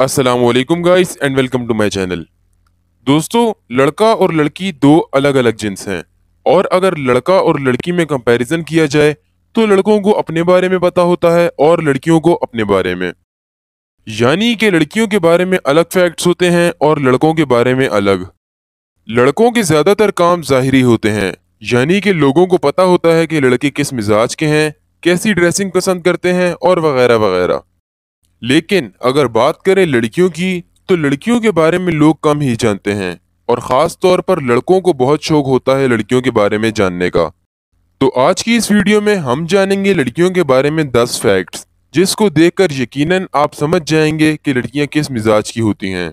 Aslam guys and welcome to my channel दोस्तों लड़का और लड़की दो अलग अलग जिन्स हैं और अगर लड़का और लड़की में कंपैरिजन किया जाए तो लड़कों को अपने बारे में पता होता है और लड़कियों को अपने बारे में यानी कि लड़कियों के बारे में अलग फैक्ट्स होते हैं और लड़कों के बारे में अलग लड़कों के ज़्यादातर काम ज़ाहरी होते हैं यानी कि लोगों को पता होता है कि लड़के किस मिजाज के हैं कैसी ड्रेसिंग पसंद करते हैं और वगैरह वगैरह लेकिन अगर बात करें लड़कियों की तो लड़कियों के बारे में लोग कम ही जानते हैं और ख़ास तौर पर लड़कों को बहुत शौक होता है लड़कियों के बारे में जानने का तो आज की इस वीडियो में हम जानेंगे लड़कियों के बारे में 10 फैक्ट्स जिसको देखकर यकीनन आप समझ जाएंगे कि लड़कियां किस मिजाज की होती हैं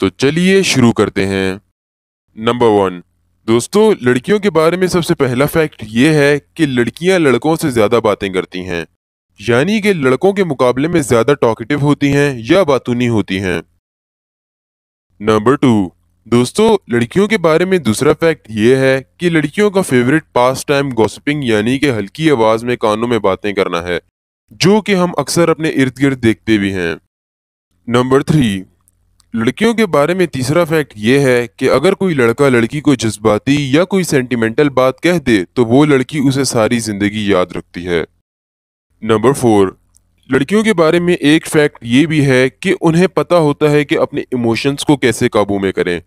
तो चलिए शुरू करते हैं नंबर वन दोस्तों लड़कियों के बारे में सबसे पहला फैक्ट ये है कि लड़कियां लड़कों से ज़्यादा बातें करती हैं यानी कि लड़कों के मुकाबले में ज्यादा टॉकेटिव होती हैं या बातूनी होती हैं नंबर टू दोस्तों लड़कियों के बारे में दूसरा फैक्ट ये है कि लड़कियों का फेवरेट पास टाइम गॉसिपिंग यानी कि हल्की आवाज में कानों में बातें करना है जो कि हम अक्सर अपने इर्द गिर्द देखते भी हैं नंबर थ्री लड़कियों के बारे में तीसरा फैक्ट यह है कि अगर कोई लड़का लड़की को जज्बाती या कोई सेंटिमेंटल बात कह दे तो वो लड़की उसे सारी जिंदगी याद रखती है नंबर फोर लड़कियों के बारे में एक फैक्ट ये भी है कि उन्हें पता होता है कि अपने इमोशंस को कैसे काबू में करें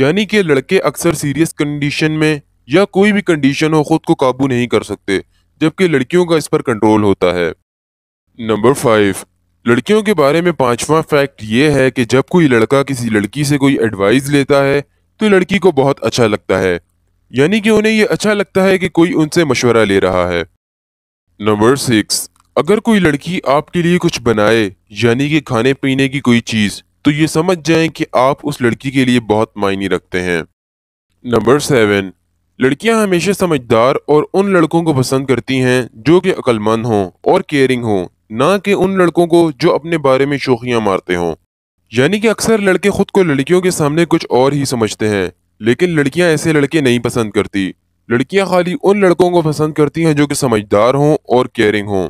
यानी कि लड़के अक्सर सीरियस कंडीशन में या कोई भी कंडीशन हो खुद को काबू नहीं कर सकते जबकि लड़कियों का इस पर कंट्रोल होता है नंबर फाइव लड़कियों के बारे में पांचवा फैक्ट ये है कि जब कोई लड़का किसी लड़की से कोई एडवाइस लेता है तो लड़की को बहुत अच्छा लगता है यानी कि उन्हें यह अच्छा लगता है कि कोई उनसे मशवरा ले रहा है नंबर सिक्स अगर कोई लड़की आपके लिए कुछ बनाए यानी कि खाने पीने की कोई चीज़ तो ये समझ जाएं कि आप उस लड़की के लिए बहुत मायने रखते हैं नंबर सेवन लड़कियां हमेशा समझदार और उन लड़कों को पसंद करती हैं जो कि अक्लमंद हों और केयरिंग हों ना कि उन लड़कों को जो अपने बारे में शोखियाँ मारते हों यानी कि अक्सर लड़के खुद को लड़कियों के सामने कुछ और ही समझते हैं लेकिन लड़कियां ऐसे लड़के नहीं पसंद करती लड़कियां खाली उन लड़कों को पसंद करती हैं जो कि समझदार हों और केयरिंग हों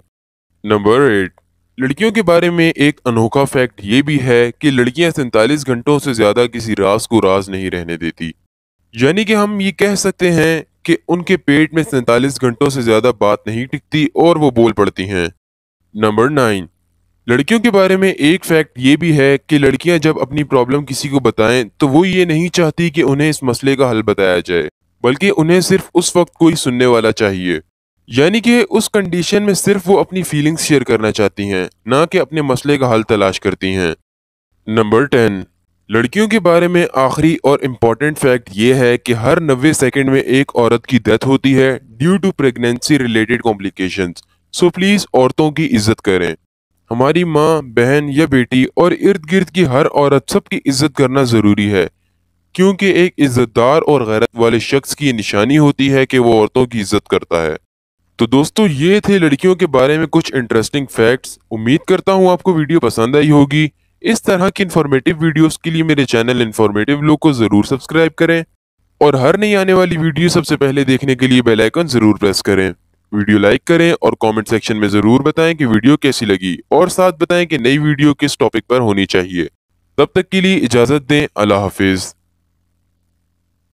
नंबर एट लड़कियों के बारे में एक अनोखा फैक्ट ये भी है कि लड़कियां सैंतालीस घंटों से ज़्यादा किसी राज को राज नहीं रहने देती यानी कि हम ये कह सकते हैं कि उनके पेट में सैंतालीस घंटों से ज़्यादा बात नहीं टिकती और वो बोल पड़ती हैं नंबर नाइन लड़कियों के बारे में एक फैक्ट ये भी है कि लड़कियां जब अपनी प्रॉब्लम किसी को बताएं तो वो ये नहीं चाहती कि उन्हें इस मसले का हल बताया जाए बल्कि उन्हें सिर्फ उस वक्त कोई सुनने वाला चाहिए यानी कि उस कंडीशन में सिर्फ वो अपनी फीलिंग्स शेयर करना चाहती हैं ना कि अपने मसले का हल तलाश करती हैं नंबर टेन लड़कियों के बारे में आखिरी और इम्पॉर्टेंट फैक्ट ये है कि हर नब्बे सेकेंड में एक औरत की डेथ होती है due to pregnancy related complication so please औरतों की इज्जत करें हमारी माँ बहन या बेटी और इर्द गिर्द की हर औरत सबकी इज्जत करना ज़रूरी है क्योंकि एक इज्जतदार और गैरत वाले शख्स की निशानी होती है कि वो औरतों की इज्जत करता है तो दोस्तों ये थे लड़कियों के बारे में कुछ इंटरेस्टिंग फैक्ट्स उम्मीद करता हूँ आपको वीडियो पसंद आई होगी इस तरह की इन्फॉर्मेटिव वीडियोस के लिए मेरे चैनल इन्फॉर्मेटिव लोग को ज़रूर सब्सक्राइब करें और हर नई आने वाली वीडियो सबसे पहले देखने के लिए बेल आइकन ज़रूर प्रेस करें वीडियो लाइक करें और कॉमेंट सेक्शन में ज़रूर बताएं कि वीडियो कैसी लगी और साथ बताएं कि नई वीडियो किस टॉपिक पर होनी चाहिए तब तक के लिए इजाज़त दें अल्लाह हाफिज़